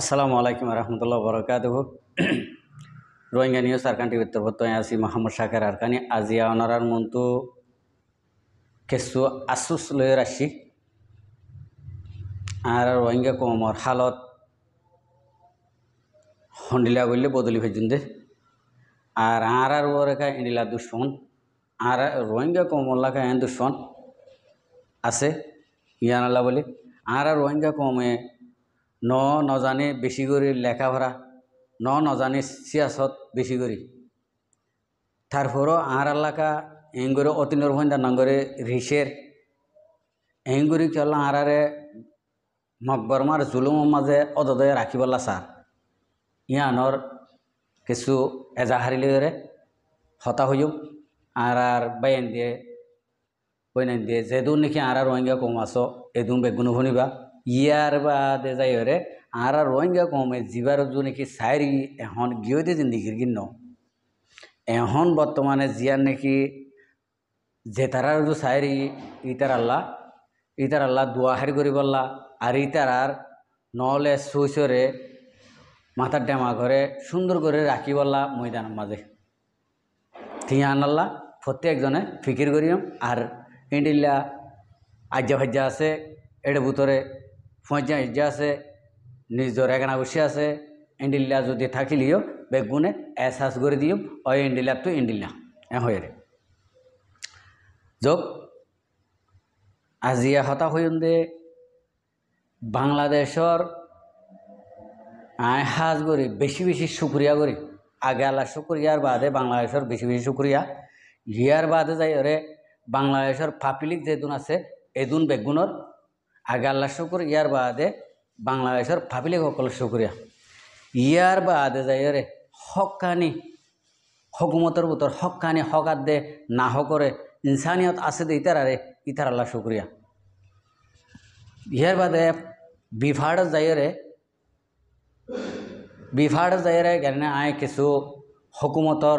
আসসালামু আলাইকুম রহমতুল্লাহ বরকাত রোহিঙ্গা নিউজ আরকানটি উত্তরবর্ত আসি মোহাম্মদ শাকের আরকানি আজি অনারার মন্তু কেসু আশুস লয়ের আসি আর রোহিঙ্গা কমর হালত হন্ডিলা বললে বদলি ফেজুন দে আর আর আর ওরেখা ইন্ডিলা দুশ্মন আর রোহিঙ্গা কমল্লাখা এন দুশ্মন আছে ইয়ানালা বলে আর আর রোহিঙ্গা কমে ন নজানে বেশি করে লেখাপড়া ন নজানে সিয়াসত বেশি করি তারপরও আর এলাকা এঙ্গুরে অতি নির্ভন্দা নঙ্গরে রিসের এঙ্গুরি চল আরারে মকবরমার জুলুম মাঝে অদদয়ে রাখিবলা সার ইয়ানর কিছু এজাহারিলে হতা হইম আর আর বাইন দিয়ে বইনাইন দিয়ে যেদুন নাকি আর আর রোহিঙ্গা কম আস এদুন বেগুন শুনিবা ইয়ার বাদে যাই হরে আর আর রোহিঙ্গা কমে জিবার জু নাকি সাইরি এখন গিয়ে জিন্দিগির গিন্ন এখন বর্তমানে জিয়ার নাকি জেতারার জু সাইরি ইতার আল্লাহ ইতার আল্লাহ দোয়াহারি করি বললা আর ইতার আর নহলে সুইসরে মাথার ডেমা করে সুন্দর করে রাখি বললা ময়দানের মাঝে থিয়ান আল্লাহ প্রত্যেকজনে ফিকির করিম আর ইন্ডিল্লা আজ্যা ভাজ্জা আছে এডে ভুতরে ফঁজা ইজ্জা আছে নিজের একনা বসে আছে ইন্ডিল্লা যদি থাকিলিও বেগুনে এহসাস করে দিও ওই ইন্ডিল্লা তো ইন্ডিল্লা হয়ে রে যোগ আজি হতা হইন দে বাংলাদেশর আয় হাজ করি বেশি বেশি সুক্রিয়া করি আগে আলা সুক্রিয়ার বাদে বাংলাদেশের বেশি বেশি সুক্রিয়া ইয়ার বাদে যাই ওরে বাংলাদেশের পাপিলিক যেদিন আছে এদিন বেগুনের আগে আল্লাহ শুকুর ইয়ার বাদে বাংলাদেশের পাবলিক সকল শুকুরিয়া ইয়ার বাদে যাইরে হকানি হকুমতর বুতর হকানি হকাত দে না হকরে ইনসানিয়ত আছে দে আরে ইতার আল্লাহ শুক্রিয়া ইয়ার বাদে বিভাড় যাইরে বিভাড় রে কেনে আয় কিছু হকুমতর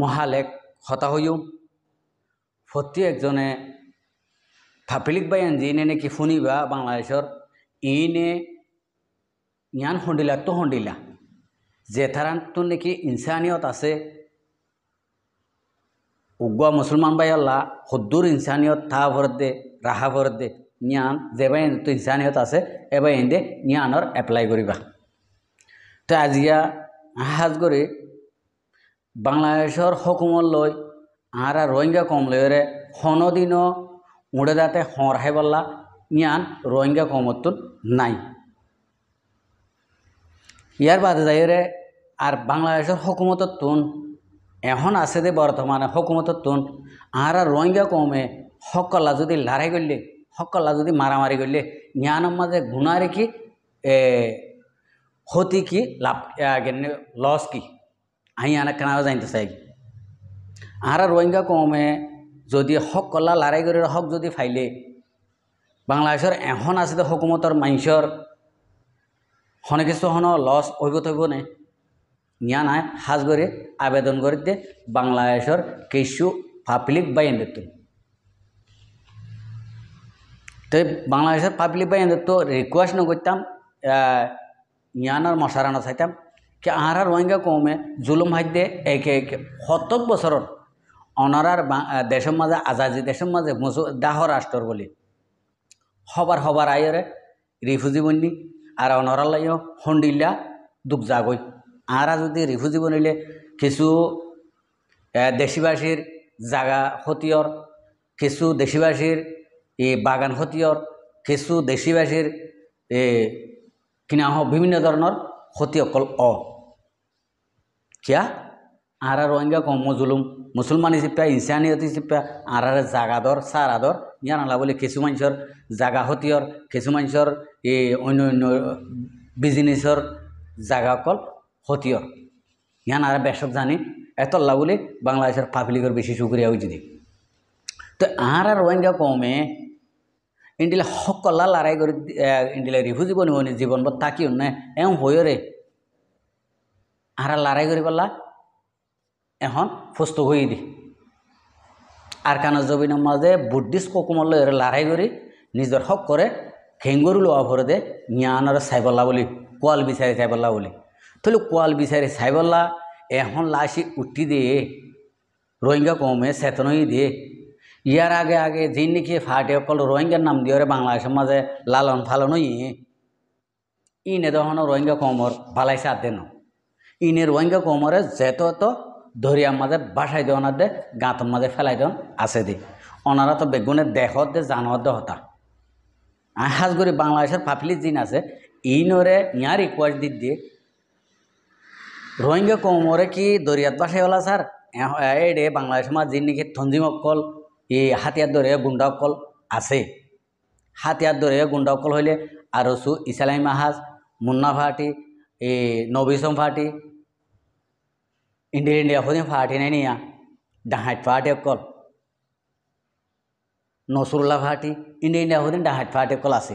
মহালেক হতা হইও প্রতি একজনে থাপিলিক বাইয়ান যে ইনে নাকি শুনিবা বাংলাদেশের ইনে ইয়ান হন্ডিলা তো হন্ডিলা জেঠারান তো নাকি ইনসানিয়ত আছে উগুয়া মুসলমান বাইয়াল্লা হদ্দুর ইনসানিয়ত থা ভরত দে রাহা ভরত দে ইয়ান যে বাইন তো ইনসানিয়ত আছে এ বাইন দে ইয়ানর এপ্লাই করিবা তো আজিয়া সাজ কৰি বাংলাদেশৰ সকমল লৈ আৰা ৰোহিংগা কম লৈৰে সনদিন উড়ে দাঁতে হর হাই বললা ইয়ান রোহিঙ্গা কমতুন নাই ইয়ার বাদে যাইরে আর বাংলাদেশের হকুমতর তুন এখন আছে দে বর্তমানে হকুমতর তুন আর রোহিঙ্গা কমে সকলা যদি লড়াই করলে সকলা যদি মারামারি করলে ইয়ানোর মাঝে গুণা রেখি এ ক্ষতি কি লাভ লস কি আই আনা কেনা জানতে চাই আর রোহিঙ্গা কমে যদি হক কল্লা লাৰাই করে হক যদি ফাইলে বাংলাদেশৰ এখন আছে হকুমতর মাইঞ্চৰ হনে হন লছ অইব থৈব নে নিয়া নাই সাজ করে আবেদন দিয়ে বাংলাদেশের কিছু পাবলিক বা এন্দিত্ব তো বাংলাদেশের পাবলিক বা এন্দিত্ব রিকোয়েস্ট নগরতাম ইয়ানার মশারা নাচাইতাম কি আহার রোহিঙ্গা কমে জুলুম হাইতে এক এক শতক বছৰত অনারার দেশের মাঝে আজাজি দেশের মাঝে মুসু দাহ রাষ্ট্র বলি হবার হবার আয়রে রিফিউজি বন্যি আর লাইও হন্ডিল্লা দুঃখ জাগই আরা যদি রিফিউজি বনিলে কিছু দেশবাসীর জাগা হতিয়র কিছু দেশবাসীর এই বাগান হতিয়র কিছু দেশবাসীর এ কিনা বিভিন্ন ধৰণৰ অকল অ কিয়া আরা রোহিঙ্গা কম মজুলুম মুসলমান হিসেবে ইনসানিয়ত হিসেবে আরার জাগাদর সারাদর ইয়ান নালা বলে কিছু মানুষের জাগা হতিয়র কিছু মানুষের এই অন্য অন্য বিজনেসর জাগা অকল হতিয়র ইয়ান আর বেশক জানি লা বলে বাংলাদেশের পাবলিকের বেশি সুক্রিয়া হয়েছে তো আর আর রোহিঙ্গা কমে ইন্ডিলে সকলা লড়াই করে ইন্ডিলে রিফিউজি বনি জীবন বা তাকিও না এম হয়ে রে আর লড়াই করে পাল্লা এখন ফস্ত হয়ে দি আর কানা জবিনের মাঝে বুদ্ধিস্ট ককুমল্ল এর লড়াই করে নিজের হক করে ঘেঙ্গরু লওয়া ভরে দে জ্ঞানের সাইবল্লা বলে কোয়াল বিচারে সাইবল্লা বলে তাহলে কোয়াল বিচারে সাইবল্লা এখন লাশি উঠি দিয়ে রোহিঙ্গা কমে চেতনই দিয়ে ইয়ার আগে আগে যে নাকি ফাটে অকল রোহিঙ্গার নাম দিয়ে বাংলাদেশের মাঝে লালন ফালনই ইনে তখন রোহিঙ্গা কমর ভালাই সাথে ন ইনে রোহিঙ্গা কমরে যেত তো ধরি আমাদের বাসায় দেওয়া দে গাঁতর মাঝে ফেলাই দেন আছে দি ওনারা তো বেগুনের দেহ দে জানোয়ার দে হতা হাজ করে বাংলাদেশের ফাফলি জিন আছে ইনরে ইয়া রিকোয়েস্ট দি দিয়ে রোহিঙ্গা কৌমরে কি দরিয়াত বাসায় ওলা স্যার এডে বাংলাদেশের মা জিন নাকি থঞ্জিম অকল ই হাতিয়ার দরে গুন্ডা অকল আছে হাতিয়ার দরে গুন্ডা অকল হইলে আর সু ইসালাই মাহাজ মুন্না ভাটি এই নবিসম ভাটি India India khudin fatinaniya dahat fate kol Nasrullah ভাটি ইন্ডিয়া ইন্ডিয়া হতেন ডাহাট ফাটে কল আছে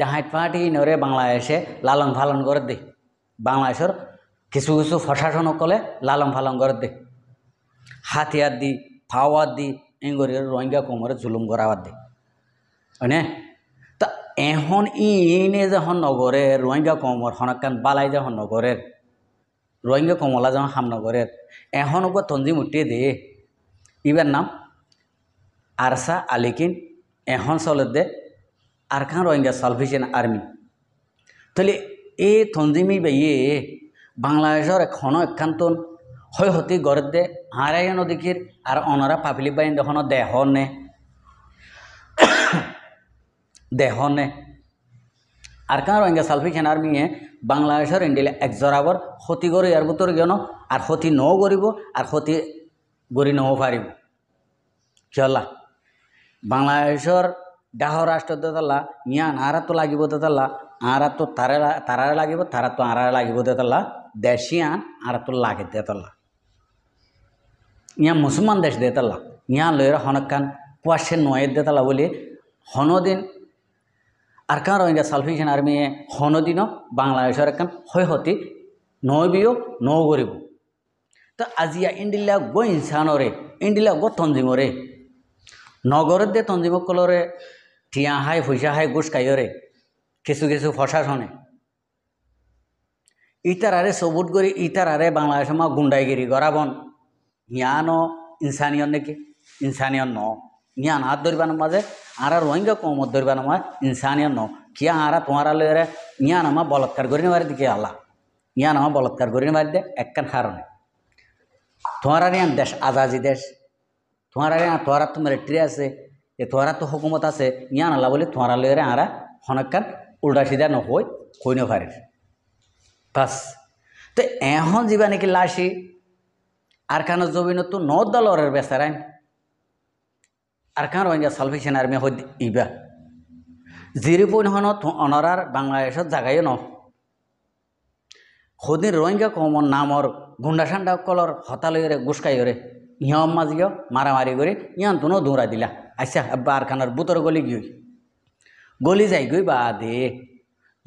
ডাহাট ফাটি নরে বাংলাদেশে লালন ফালন করে দে বাংলাদেশের কিছু কিছু প্রশাসনকলে লালন ফালন করে দে হাতিয়ার দি ফাওয়ার দি এঙ্গরি রোহিঙ্গা কোমরে জুলুম করাবার দে হয়নে তা এখন ইনে যখন নগরের রোহিঙ্গা কোমর হনকান বালাই যখন নগরের রোহিঙ্গা কমলা যেমন হামনগরের এখন ওগুলো তঞ্জিম উঠিয়ে দিয়ে ইবার নাম আরসা আলিকিন এখন চলে দে আর খান রোহিঙ্গা সালভেশন আর্মি তাহলে এই তঞ্জিমি বা ইয়ে বাংলাদেশের এখনও একান্তন হয় হতি গড় দে হারাই নদীকির আর অনরা পাবলিক বাইন দেখনো দেহ নে দেহ নে আরকান রোহিঙ্গা সালফিক আর্মি মিয়ে বাংলাদেশের ইন্ডিয়া এক জরাবর ক্ষতি করে ইয়ার ভিতর কেন আর ক্ষতি নও করিব আর ক্ষতি গড়ি নও পারিব কেলা বাংলাদেশের ডাহ রাষ্ট্র দেতাল্লা মিয়া আহারা তো লাগিব দেতাল্লা আহারা তো তারে তারারে লাগিব তারা তো আহারা লাগিব দেশি দেশিয়ান আর তো লাগে দেতাল্লা ইয়া মুসলমান দেশ দেতাল্লা ইয়া লয়ের হনকান কুয়াশে নয়ের দেতাল্লা বলে হনদিন কান রোহিঙ্গা সালফিংশন আর্মিয়ে হনদিন বাংলাদেশের একখান হয়হতি নবিও নগরিব তো আজিয়া ইন্ডিলা গো ইনসানরে ইন্ডিলা গো তঞ্জিমরে নগরের দে কলরে ঠিয়া হাই ফুসা হাই গোস কাইরে কিছু কিছু প্রশাসনে ইতার আরে সবুত করি ইতার আরে বাংলাদেশ মা গুন্ডাইগিরি গড়াবন ইয়ানো ইনসানিয়ন নাকি ইনসানিয়ন ন ইয়ান আর ধরবা নামা যে আর রোহিঙ্গা কম ধরবে না নামা ইনসানিয়ান ন কিয়া আর তোমার লয়রে ইয়ান আমা বলৎকার করে নেবার দিকে আল্লাহ ইয়ান আমা বলৎকার করে নেবার দে একখান হারণে তোমার আর ইয়ান দেশ আজাজি দেশ তোমার আর ইয়ান তোহারা তো মিলিটারি আছে এ তোহারা তো হুকুমত আছে ইয়ান আল্লাহ বলে তোমার লয়রে আর হনকান উল্টা সিধা নহই কই নভারে বাস তো এখন যা নাকি লাশি আর কানো জবিনত নদালের দলরের বেচারাইন আরকান রোহিঙ্গা সালভেশন আর্মি হৈ ইবা জিরি পইনহনত অনরার বাংলাদেশত জাগাইও ন সদিন রোহিঙ্গা কমন নামর গুন্ডাসান্ডাসকলর হতালয়রে গুসকাইরে ইহম মাজিও মারামারি করে ইয়ান তুনো দৌড়া দিলা আচ্ছা আর খানার বুতর গলি গিয়ে গলি যাই গই বা দে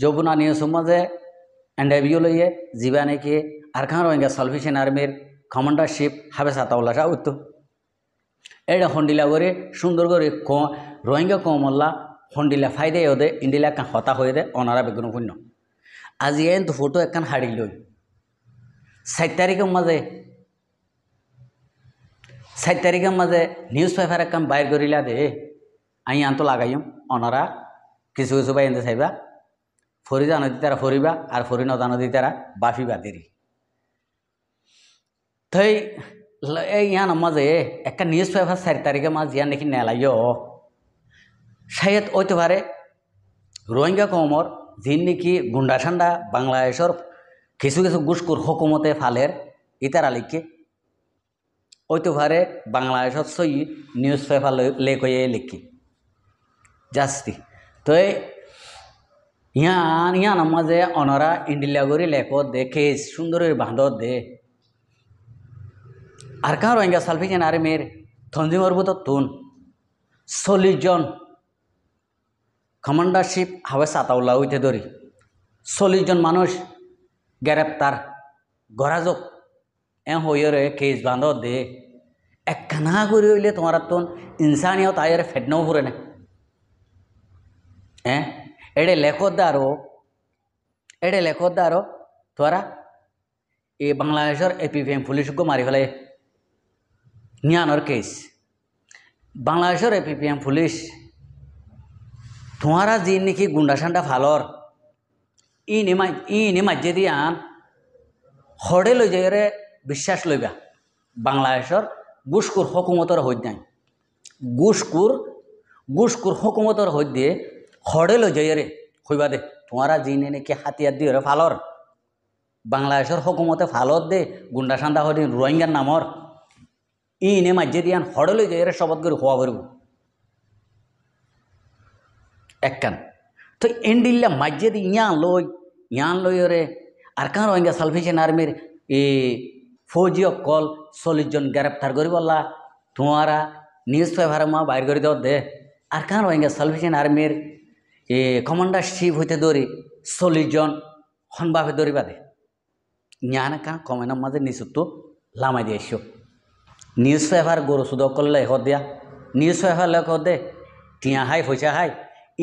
যৌবনা নিয়ে সমাজে এন্ডাবিও লইয়ে জীবা নাকি খান রোহিঙ্গা সলভিশন আর্মির কমান্ডারশিপ হাবেসা তাউলা উত্তর এটা হন্ডিলা করে সুন্দর করে ক রোহিঙ্গা কমল্লা হন্ডিলা ফাইদে ওদের ইন্ডিলা একখান হতা হয়ে দে অনারা বেগুন পুণ্য আজি এন তো ফটো একখান হাড়ি লই সাত তারিখের মাঝে সাত তারিখের মাঝে নিউজ পেপার একখান বাইর করিলা দে আই আন তো লাগাইম অনারা কিছু কিছু বাই এনতে চাইবা ফরি দি তারা ফরিবা আর ফরি দি তারা বাফিবা দেরি তাই यहाँ যে একটা নিউজ পেপার চারি তারিখে মা ইয়ান নাকি নেলাইও শায়দ ওইতে পারে রোহিঙ্গা কমর যিন নাকি গুন্ডা ঠান্ডা বাংলাদেশের কিছু কিছু গুসকুর হকুমতে ফালের ইতারা লিখে ওইতে পারে বাংলাদেশের সই নিউজ পেপার লেক হয়ে লিখি জাস্তি তো ইয়ান ইয়ান যে অনরা ইন্ডিয়া গরি লেখ দেখে সুন্দরের বাঁধ দে আরকা রোহিঙ্গা সালফিকেন আরে মেয়ের মারব তো তুন চল্লিশ জন কমান্ডারশিপ হাওয়ে সাতাউল্লাহ হইতে ধরি চল্লিশ জন মানুষ গ্রেপ্তার গরাজক এ হইয়রে কেস বান্ধ দে এক কানা করে হইলে তোমার তোন ইনসানিয়ত আয়ের ফেডনাও ঘুরে না হ্যাঁ এডে লেখদারও এডে লেখদারও তোরা এই বাংলাদেশের এপিভিএম পুলিশকে মারি ফেলে নিয়ানোর কেস বাংলাদেশের A P P M police তোমারা যি নাকি গুন্ডা সান্ডা ফালর ই নেমা ই নেমাজ্যে আন হরে লই যাইরে বিশ্বাস লইবা বাংলাদেশের গুসকুর হকুমতর হৈ নাই গুসকুর গুসকুর হকুমতর হৈ দিয়ে হরে লই রে হইবা দে তোমারা যে নাকি হাতিয়ার দিয়ে ফালর বাংলাদেশের হকুমতে ফালত দে গুন্ডা সান্দা হদিন রোহিঙ্গার নামর ಈ ನೇ ಮಜ್ಜೆದಿ ಏನು ಹೊಡಲು ಜೈರೆ শবদগুরি হওয়া এক কান তো এন্ডিল্লা মজ্জেদি ইয়ান লই ইয়ান লই রে আর কান রোহিঙ্গা সালভেশন আর্মির এ ফৌজি কল চল্লিশ জন গ্রেপ্তার বললা তোমারা নিউজ পেপার মা বাইর করে দেওয়া দে আর কান রোহিঙ্গা সালভেশন আর্মির এ কমান্ডার শিপ হইতে ধরি চল্লিশ জন হনবাভে ধরিবা দে ইয়ান কান কমেনার মাঝে নিচুত্তু লামাই দিয়েছ নিউজ পেপার গরু করলে লেখত দিয়া নিউজ পেপার লোক দে টিয়া হাই ফইসা হাই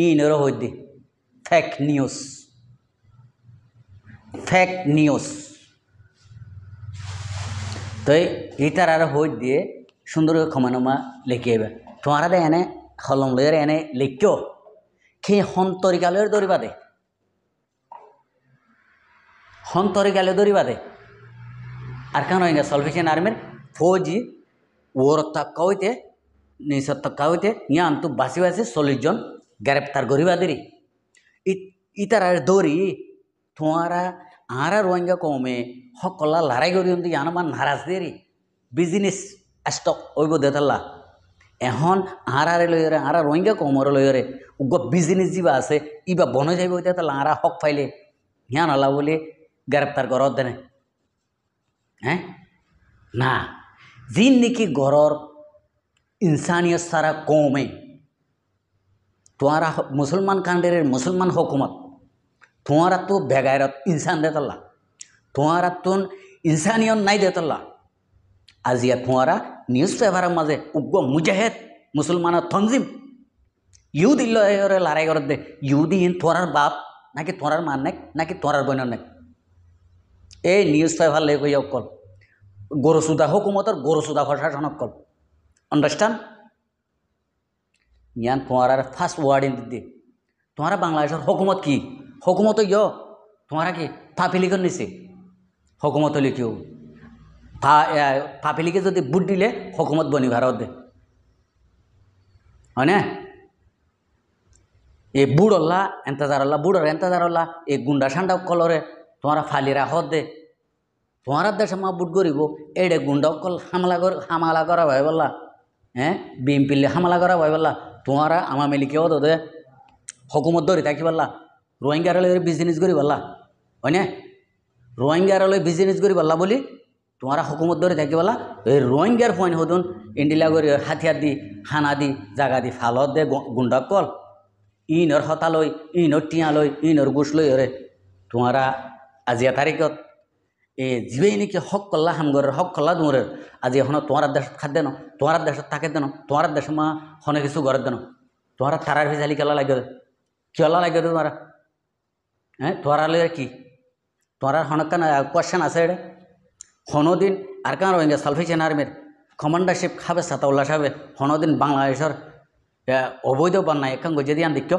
ইনেরও হই দি ফেক নিউজ ফেক নিউজ তো ইতার আর হই দিয়ে সুন্দর খমানমা লেখি আইবে তোমারা দে এনে হলম লয়ের এনে লেখিও সেই সন্তরিকালয়ের দৌৰিবা দে সন্তরিকালে দৌৰিবা দে আর কেন সলভেশন আর্মির ফৌজি ওর ওরত্তাক্কা হইতে নিঃসত্তাক্কা হইতে ইয়া আন্তু বাসি বাসি চল্লিশজন গ্রেপ্তার করিবা দেরি ইতার আর দৌড়ি তোমারা আহারা রোহিঙ্গা কমে সকলা লড়াই করি ইয়ান আমার নারাজ দেরি বিজনেস স্টক ওইব দেতাল্লা এখন আহারারে লইরে আহারা রোহিঙ্গা কমরে লইরে উগ্র বিজনেস যা আছে ইবা বনে যাইব তাহলে আহারা হক ফাইলে ইয়ান আলা বলে গ্রেপ্তার করত দেনে হ্যাঁ না যি নেকি ঘৰৰ ইনসানীয় চাৰা কমে তোমাৰা মুছলমান কান্ডের মুছলমান হকুমত তোমারা তো বেগায়রত ইনসান দেতাল্লা তোমারা তো ইনসানিয়ত নাই দেতাল্লা আজিয়া তোমারা নিউজ পেপারের মাজে উগ্র মুজাহেদ মুসলমানের তঞ্জিম ইউদ ইল্লরে লাৰাই ঘৰত দে ইউদি হিন তোরার বাপ নাকি তোরার মার নাকি তোৰাৰ বোনের নাকি এই নিউজ লৈ লেগে অকল গোরসুদা হুকুমতর গোরসুদা ভাষা সনকল আন্ডারস্ট্যান্ড ইয়ান তোমার ফার্স্ট ওয়ার্ড ইন দিদি তোমারা বাংলাদেশের হকুমত কি হকুমত ইয় তোমারা কি ফাপিলিকর নিছে হকুমত লিখিও ফাপিলিকে যদি বুট দিলে হুকুমত বনি ভারত দে হয় না এই বুড়ল্লা এন্তাজারল্লা বুড়র এন্তাজারল্লা এ গুন্ডা সান্ডা কলরে তোমারা ফালিরা হদ দে তোমার দেশে মাহবুট করিব এডে গুন্ড অকল হামলা কর হামলা করা ভাই বললা হ্যাঁ বিএমপিলে হামলা করা ভাই বললা তোমারা আমার মেলিকে অত দে হকুমত ধরে থাকি পারলা রোহিঙ্গার বিজনেস করি পারলা হয় না রোহিঙ্গার বিজনেস করি পারলা বলি তোমারা হকুমত ধরে থাকি পারলা এই রোহিঙ্গার ফোন হতুন ইন্ডিলা করে হাতিয়ার দি হানা দি জাগা দি ফালত দে গুন্ডক কল ইনর হতা লই ইনর টিয়া লই ইনর গুছ লই হরে তোমারা আজিয়া তারিখত এ নাকি হক কল্লা হামগরের হক কল্লা দুঁরের আজি এখন তোমার দেশ খাদ্য দেন তোমার দেশত থাকে দেন তোমার দেশ মা হনে কিছু গড়ের দেন তোমার তারার ভেজালি কেলা লাগে কেলা লাগে তোমার হ্যাঁ তোমার কি তোমার হনকান কোয়েশ্চেন আছে এটা হনদিন আর কান রোহিঙ্গা সালফিসেন আর্মির কমান্ডারশিপ খাবে উল্লাস হবে হনদিন বাংলাদেশের অবৈধ বন্যায় এখন গজে দিয়ে দিক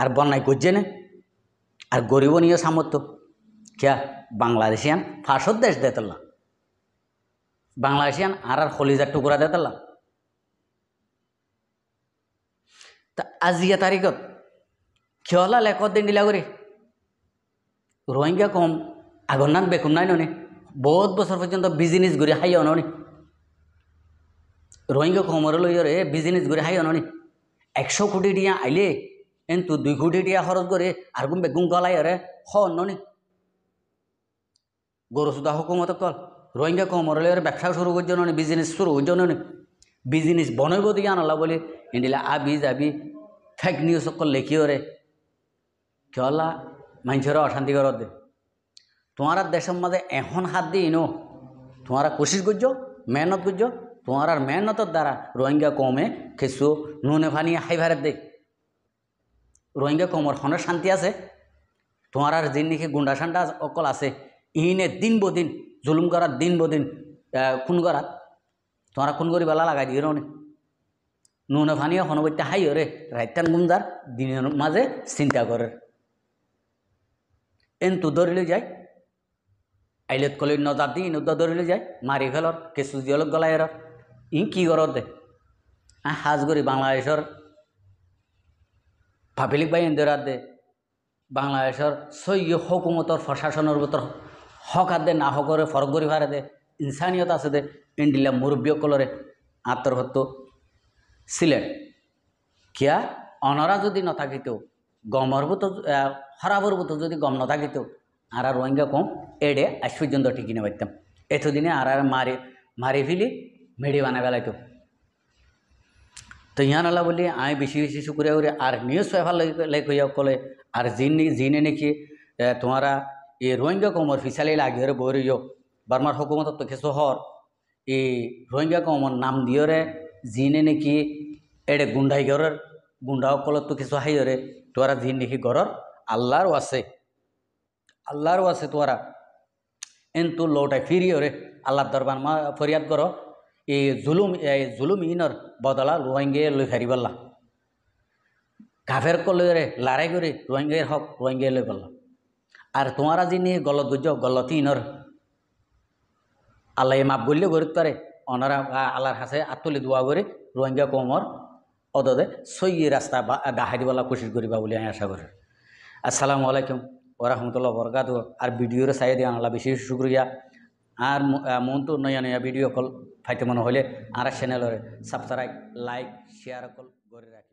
আর বন্যায় গজ্জে নে আর গরিব নিয়ে সামর্থ্য क्या বাংলাদেশিয়ান ফাঁসত দেশ দেতলা বাংলাদেশিয়ান আর আর খলিজার টুকুরা দেতলা তা আজিয়া তারিখত খেয়ালা লেখত দিন দিলা করে রোহিঙ্গা কম আগর নাক বেকুন নাই ননি বহুত বছর পর্যন্ত বিজনেস ঘুরে হাই অননি রোহিঙ্গা কমর লই রে বিজনেস ঘুরে হাই অননি একশো কোটি টিয়া আইলে কিন্তু দুই কোটি টিয়া খরচ করে আর গুম বেগুম গলাই রে হ অননি গরসুদা হকুমত কল রোহিঙ্গা কমরলের ব্যবসা শুরু নি বিজনেস শুরু করছেন বিজনেস বনৈব দিকে আনলা বলে ইন্ডিলা আবি যাবি ফেক নিউজ সকল রে কলা মানুষের অশান্তি দে তোমারা দেশের মাঝে এখন হাত দিয়ে ইনো তোমারা কোশিস করছো মেহনত করছো তোমার আর মেহনতের দ্বারা রোহিঙ্গা কমে খেসু নুনে ফানিয়ে হাই দে রোহিঙ্গা কমর হনের শান্তি আছে তোমার আর জিন গুন্ডা সান্ডা অকল আছে ইহিনে দিন বদিন জুলুম করার দিন বদিন খুন করার তোমরা খুন করি বেলা লাগাই দিয়ে নি নুনে ফানিয়ে হনবৈতে হাই রে রাইতান গুমজার দিনের মাঝে চিন্তা করে এন তু ধরিলে যায় আইলত কলি নজার ইন উদ্দা ধরিলে যায় মারি ফেলর কেঁচু জিয়লত গলাই এর ই কি কর দে হাজ কৰি বাংলাদেশৰ পাবলিক বাই ইন্দিৰাত দে বাংলাদেশৰ সৈয় হকুমতৰ প্ৰশাসনৰ বতৰ হক দে না হকরে ফরক করি দে ইনসানিয়ত আছে দে ইন্ডিলা মুরব্বীয় কলরে আত্মভত্ত ছিলেন কিয়া অনরা যদি না থাকিত গমরভূত হরাবরভূত যদি গম না থাকিত আর আর রোহিঙ্গা কম এড়ে আজ পর্যন্ত ঠিকই না পারতাম এতদিনে আর আর মারে মারি ফেলি মেডি বানা বেলাইত তো ইহান আল্লাহ বলি আমি বেশি বেশি শুক্রিয়া করে আর নিউজ পেপার লাইক হইয়া কলে আর জিনে নাকি তোমারা এই রোহিঙ্গা কমর ফিসালে লাগিয়ে বৈরীয় বার্মার হকুমতত কিছু হর এই রোহিঙ্গা কমর নাম দিয়রে জিনে নাকি এডে গুন্ডাই গরের গুন্ডাসকলত তো কিছু হাইয়রে তোরা জিন নাকি গরর আল্লাহরও আছে আল্লাহরও আছে তোরা এন্তু লৌটাই ফিরিয়রে আল্লাহ দরবার মা ফরিয়াদ কর এই জুলুম এই জুলুম ইনর বদলা রোহিঙ্গে লই হারিবাল্লা কাফের কলরে লড়াই করে রোহিঙ্গের হক রোহিঙ্গে লই পাল্লা আর তোমারা যিনি গলত গুজ গলতি ইনর আল্লাহ মাপ গলিও গরিব তারে অনারা আল্লাহর হাসে আত্মলি দোয়া করে রোহিঙ্গা কমর অদদে সই রাস্তা গাহারিওয়ালা কোশিশ করিবা বলে আমি আশা করি আসসালামু আলাইকুম ওরহমতুল্লাহ বরকাত আর ভিডিওর চাই দিয়ে আনলা বেশি শুক্রিয়া আর তো নয়া নয়া ভিডিও কল ফাইতে মনে হলে আর চ্যানেলের সাবস্ক্রাইব লাইক শেয়ার কল করে রাখি